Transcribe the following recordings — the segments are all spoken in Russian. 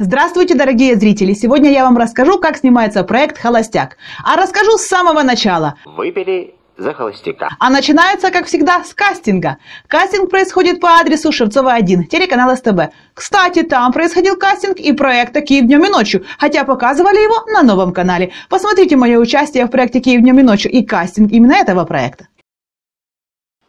Здравствуйте, дорогие зрители! Сегодня я вам расскажу, как снимается проект «Холостяк». А расскажу с самого начала. Выпили за холостяка. А начинается, как всегда, с кастинга. Кастинг происходит по адресу Шевцова 1, телеканал СТБ. Кстати, там происходил кастинг и проект «Киев днем и ночью», хотя показывали его на новом канале. Посмотрите мое участие в проекте «Киев днем и ночью» и кастинг именно этого проекта.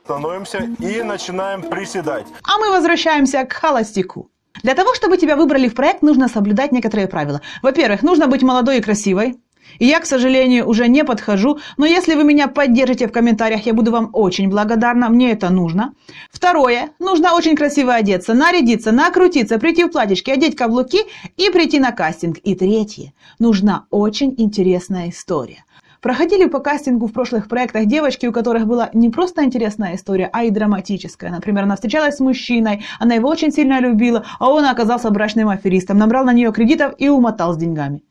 Становимся и начинаем приседать. А мы возвращаемся к холостяку. Для того, чтобы тебя выбрали в проект, нужно соблюдать некоторые правила. Во-первых, нужно быть молодой и красивой. И я, к сожалению, уже не подхожу, но если вы меня поддержите в комментариях, я буду вам очень благодарна, мне это нужно. Второе, нужно очень красиво одеться, нарядиться, накрутиться, прийти в платьишке, одеть каблуки и прийти на кастинг. И третье, нужна очень интересная история. Проходили по кастингу в прошлых проектах девочки, у которых была не просто интересная история, а и драматическая. Например, она встречалась с мужчиной, она его очень сильно любила, а он оказался брачным аферистом, набрал на нее кредитов и умотал с деньгами.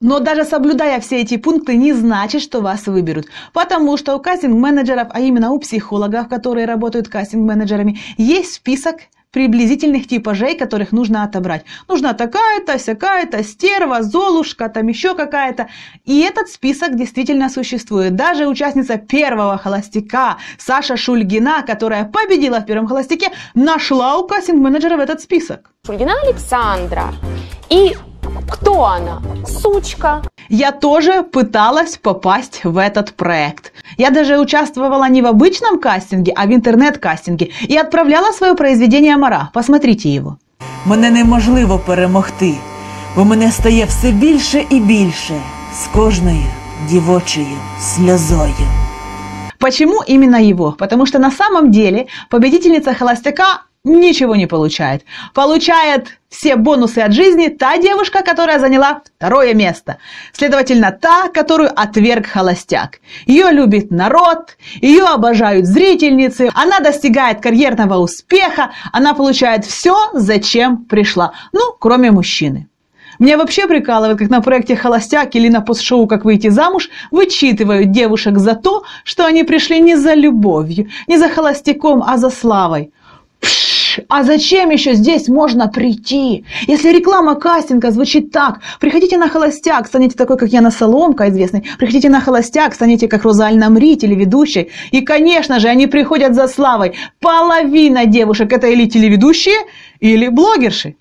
Но даже соблюдая все эти пункты, не значит, что вас выберут. Потому что у кастинг-менеджеров, а именно у психологов, которые работают кастинг-менеджерами, есть список приблизительных типажей, которых нужно отобрать. Нужна такая-то, всякая-то, стерва, золушка, там еще какая-то. И этот список действительно существует. Даже участница первого холостяка Саша Шульгина, которая победила в первом холостяке, нашла у кассинг-менеджера в этот список. Шульгина Александра. И кто она? Сучка. Я тоже пыталась попасть в этот проект. Я даже участвовала не в обычном кастинге, а в интернет-кастинге и отправляла свое произведение Мара. Посмотрите его. Мене неможливо перемогти, бо мене стає все більше і більше з кожною дівочою сльозою. Почему именно его? Потому что на самом деле победительница холостяка ничего не получает. Получает все бонусы от жизни та девушка, которая заняла второе место. Следовательно, та, которую отверг холостяк. Ее любит народ, ее обожают зрительницы, она достигает карьерного успеха, она получает все, зачем пришла. Ну, кроме мужчины. Меня вообще прикалывает, как на проекте «Холостяк» или на постшоу «Как выйти замуж» вычитывают девушек за то, что они пришли не за любовью, не за холостяком, а за славой дальше? А зачем еще здесь можно прийти? Если реклама кастинга звучит так, приходите на холостяк, станете такой, как Яна Соломка известный, приходите на холостяк, станете как Розальна или ведущий. И, конечно же, они приходят за славой. Половина девушек это или телеведущие, или блогерши.